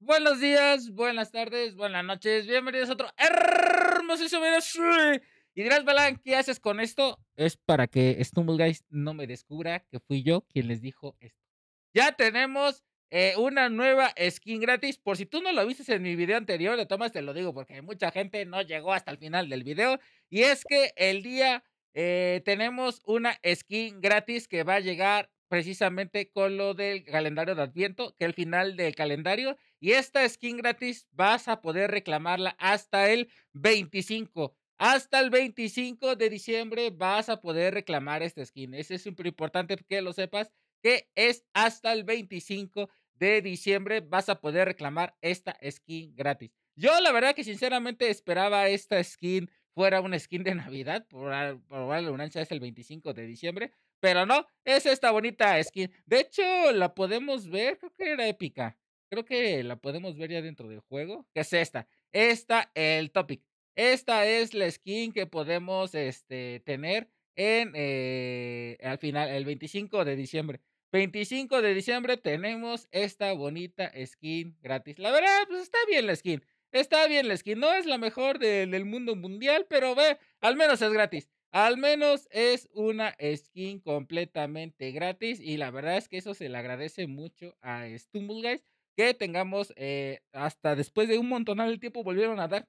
Buenos días, buenas tardes, buenas noches. Bienvenidos a otro hermosísimo video. Y dirás, ¿qué haces con esto? Es para que Stumble Guys no me descubra que fui yo quien les dijo esto. Ya tenemos eh, una nueva skin gratis. Por si tú no lo viste en mi video anterior, de tomas te lo digo porque mucha gente no llegó hasta el final del video. Y es que el día eh, tenemos una skin gratis que va a llegar precisamente con lo del calendario de Adviento, que el final del calendario. Y esta skin gratis vas a poder reclamarla hasta el 25. Hasta el 25 de diciembre vas a poder reclamar esta skin. ese es súper importante que lo sepas, que es hasta el 25 de diciembre vas a poder reclamar esta skin gratis. Yo la verdad que sinceramente esperaba esta skin fuera una skin de Navidad, por, por la es el 25 de diciembre, pero no, es esta bonita skin. De hecho, la podemos ver, creo que era épica. Creo que la podemos ver ya dentro del juego. Que es esta? Esta, el topic. Esta es la skin que podemos este, tener en eh, al final, el 25 de diciembre. 25 de diciembre tenemos esta bonita skin gratis. La verdad, pues está bien la skin. Está bien la skin. No es la mejor del mundo mundial, pero ve, al menos es gratis. Al menos es una skin completamente gratis y la verdad es que eso se le agradece mucho a Stumble Guys que tengamos eh, hasta después de un montón de tiempo volvieron a dar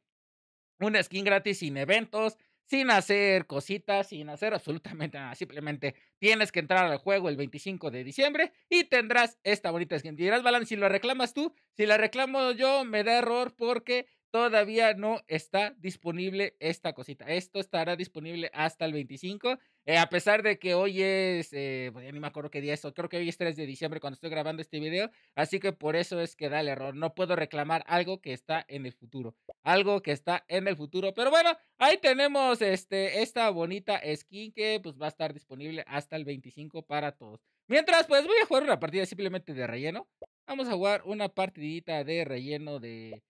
una skin gratis sin eventos, sin hacer cositas, sin hacer absolutamente nada. Simplemente tienes que entrar al juego el 25 de diciembre y tendrás esta bonita skin. Dirás, Balan, si la reclamas tú, si la reclamo yo me da error porque todavía no está disponible esta cosita. Esto estará disponible hasta el 25. Eh, a pesar de que hoy es, eh, pues, ya ni me acuerdo qué día es, creo que hoy es 3 de diciembre cuando estoy grabando este video. Así que por eso es que da el error. No puedo reclamar algo que está en el futuro. Algo que está en el futuro. Pero bueno, ahí tenemos este, esta bonita skin que pues va a estar disponible hasta el 25 para todos. Mientras, pues voy a jugar una partida simplemente de relleno. Vamos a jugar una partidita de relleno de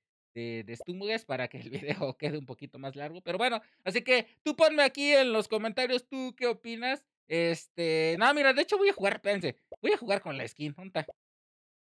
de, para que el video quede un poquito más largo. Pero bueno, así que tú ponme aquí en los comentarios tú qué opinas. Este, no, mira, de hecho voy a jugar, pensé voy a jugar con la skin, ponta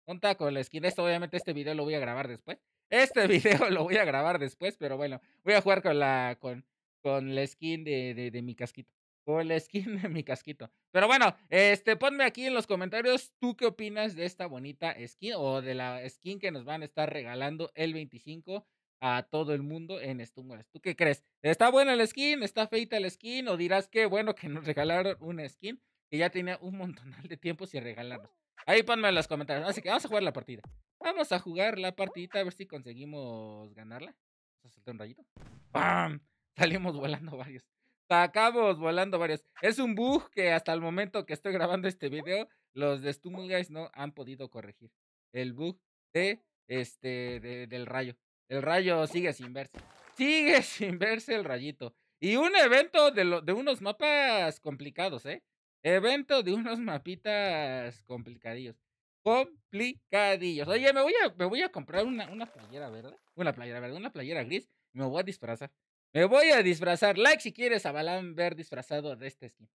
ponta con la skin? Esto obviamente este video lo voy a grabar después. Este video lo voy a grabar después, pero bueno, voy a jugar con la, con, con la skin de, de, de mi casquito. O la skin de mi casquito. Pero bueno, este, ponme aquí en los comentarios tú qué opinas de esta bonita skin o de la skin que nos van a estar regalando el 25 a todo el mundo en Stungolas. ¿Tú qué crees? ¿Está buena la skin? ¿Está feita la skin? ¿O dirás que bueno que nos regalaron una skin que ya tenía un montón de tiempo sin regalarnos? Ahí ponme en los comentarios. Así que vamos a jugar la partida. Vamos a jugar la partidita a ver si conseguimos ganarla. Vamos a soltar un rayito. Bam. Salimos volando varios. Sacamos volando varios. Es un bug que hasta el momento que estoy grabando este video, los de Stumble Guys no han podido corregir. El bug de este del rayo. El rayo sigue sin verse. Sigue sin verse el rayito. Y un evento de, de unos mapas complicados, ¿eh? Evento de unos mapitas complicadillos. Complicadillos. Oye, me voy a, me voy a comprar una, playera, ¿verdad? Una playera, verde, Una playera gris. me voy a disfrazar. Me voy a disfrazar. Like si quieres a Balan ver disfrazado de este skin.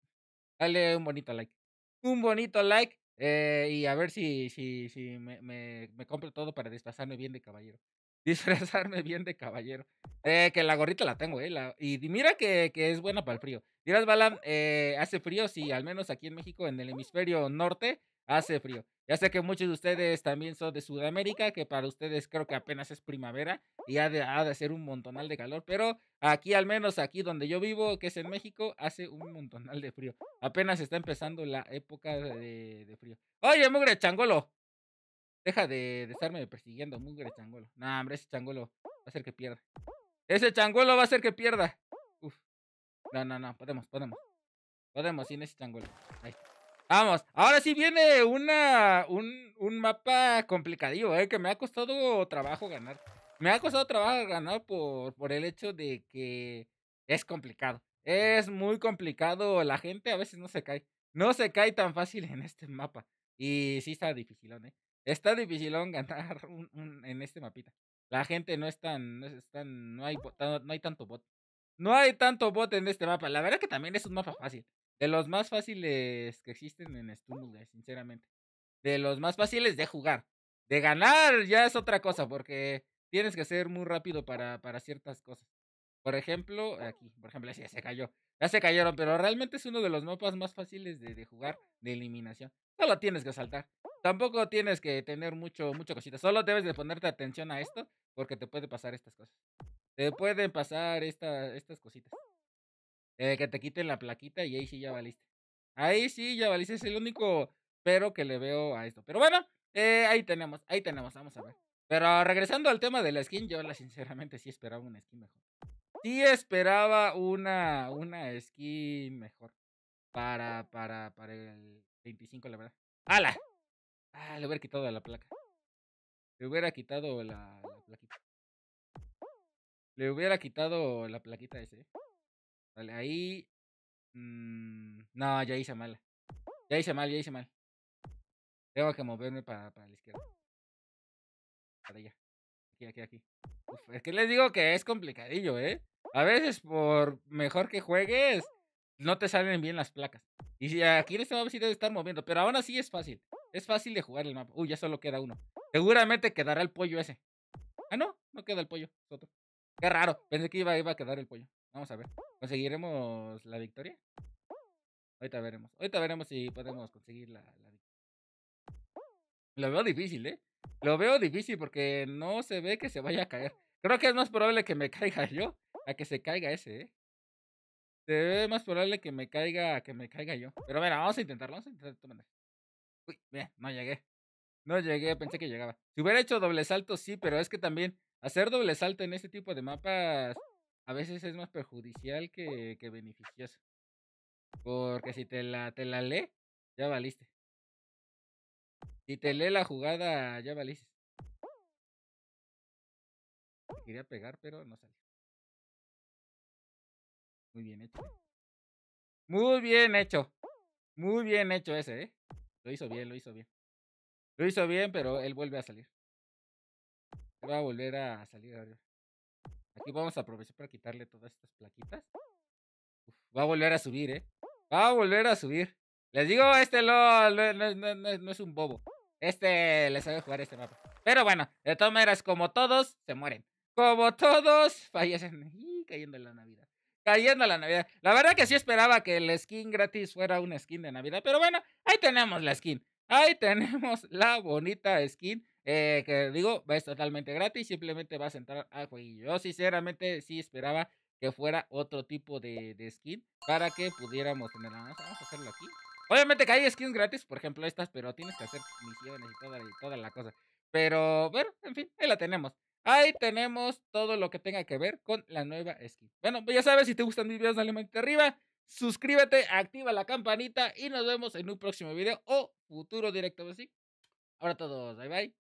Dale un bonito like. Un bonito like. Eh, y a ver si, si, si me, me, compro todo para disfrazarme bien de caballero. Disfrazarme bien de caballero. Eh, que la gorrita la tengo, eh. y mira que, que, es buena para el frío. Dirás, Balam, eh, hace frío, Si al menos aquí en México, en el hemisferio norte, hace frío. Ya sé que muchos de ustedes también son de Sudamérica, que para ustedes creo que apenas es primavera y ha de, hacer un montonal de calor, pero aquí al menos, aquí donde yo vivo, que es en México, hace un montonal de frío. Apenas está empezando la época de, frío. Oye, mugre changolo. Deja de, estarme persiguiendo, mugre changolo. No, hombre, ese changolo va a hacer que pierda. Ese changolo va a hacer que pierda. Uf. No, no, no, podemos, podemos. Podemos sin ese changolo. Ahí. Vamos, ahora sí viene una, un, un mapa complicadillo, eh, que me ha costado trabajo ganar. Me ha costado trabajo ganar por, por el hecho de que es complicado. Es muy complicado, la gente a veces no se cae. No se cae tan fácil en este mapa. Y sí está dificilón, eh. Está dificilón ganar un, en este mapita. La gente no es tan, no, no, hay, no hay tanto bot. No hay tanto bot en este mapa. La verdad que también es un mapa fácil. De los más fáciles que existen en Stumble, sinceramente. De los más fáciles de jugar. De ganar ya es otra cosa, porque tienes que ser muy rápido para, para ciertas cosas. Por ejemplo, aquí, por ejemplo, ya se cayó. Ya se cayeron, pero realmente es uno de los mapas más fáciles de, jugar de eliminación. Solo tienes que saltar. Tampoco tienes que tener mucho, mucho cosita. Solo debes de ponerte atención a esto porque te pueden pasar estas cosas. Te pueden pasar estas cositas. Eh, que te quiten la plaquita y ahí sí ya valiste. Ahí sí ya valiste, es el único pero que le veo a esto. Pero bueno, eh, ahí tenemos, ahí tenemos, vamos a ver. Pero regresando al tema de la skin, yo la sinceramente sí esperaba una skin mejor. Sí esperaba una, una skin mejor para, para, para el 25, la verdad. ¡Hala! Ah, le hubiera quitado la placa. Le hubiera quitado la plaquita. Le hubiera quitado la plaquita ese. ¿eh? Vale, ahí. Mm, no, ya hice mal. Ya hice mal, ya hice mal. Tengo que moverme para, para la izquierda. Para allá. Aquí, aquí, aquí. es que les digo que es complicadillo, ¿eh? A veces, por mejor que juegues, no te salen bien las placas. Y si aquí en este mapa sí debe estar moviendo. Pero aún así es fácil. Es fácil de jugar el mapa. Uy, ya solo queda uno. Seguramente quedará el pollo ese. Ah, no, no queda el pollo. otro. Qué raro. Pensé que iba, iba a quedar el pollo. Vamos a ver. ¿Conseguiremos la victoria? Ahorita veremos. Ahorita veremos si podemos conseguir la, victoria. Lo veo difícil, ¿eh? Lo veo difícil porque no se ve que se vaya a caer. Creo que es más probable que me caiga yo a que se caiga ese, ¿eh? Se ve más probable que me caiga que me caiga yo. Pero mira, vamos a intentarlo, vamos a intentar Uy, mira, no llegué. No llegué, pensé que llegaba. Si hubiera hecho doble salto, sí, pero es que también hacer doble salto en este tipo de mapas a veces es más perjudicial que, beneficioso. Porque si te la, te la lee, ya valiste. Si te lee la jugada, ya valiste. Quería pegar, pero no salió. Muy bien hecho. ¿eh? Muy bien hecho. Muy bien hecho ese, ¿eh? Lo hizo bien, lo hizo bien. Lo hizo bien, pero él vuelve a salir. Va a volver a salir y vamos a aprovechar para quitarle todas estas plaquitas. va a volver a subir, ¿eh? Va a volver a subir. Les digo, este no, es un bobo. Este le sabe jugar este mapa. Pero bueno, de todas maneras, como todos, se mueren. Como todos, fallecen. cayendo en la Navidad. Cayendo en la Navidad. La verdad que sí esperaba que el skin gratis fuera un skin de Navidad. Pero bueno, ahí tenemos la skin. Ahí tenemos la bonita skin. Eh, que digo, es totalmente gratis. Simplemente vas a entrar al Y Yo sinceramente sí esperaba que fuera otro tipo de, skin para que pudiéramos tenerla. Ah, vamos, a hacerlo aquí. Obviamente que hay skins gratis, por ejemplo estas, pero tienes que hacer misiones y toda, la cosa. Pero bueno, en fin, ahí la tenemos. Ahí tenemos todo lo que tenga que ver con la nueva skin. Bueno, pues ya sabes, si te gustan mis videos, dale manita arriba suscríbete, activa la campanita y nos vemos en un próximo video o futuro directo. Así. Ahora todos, bye bye.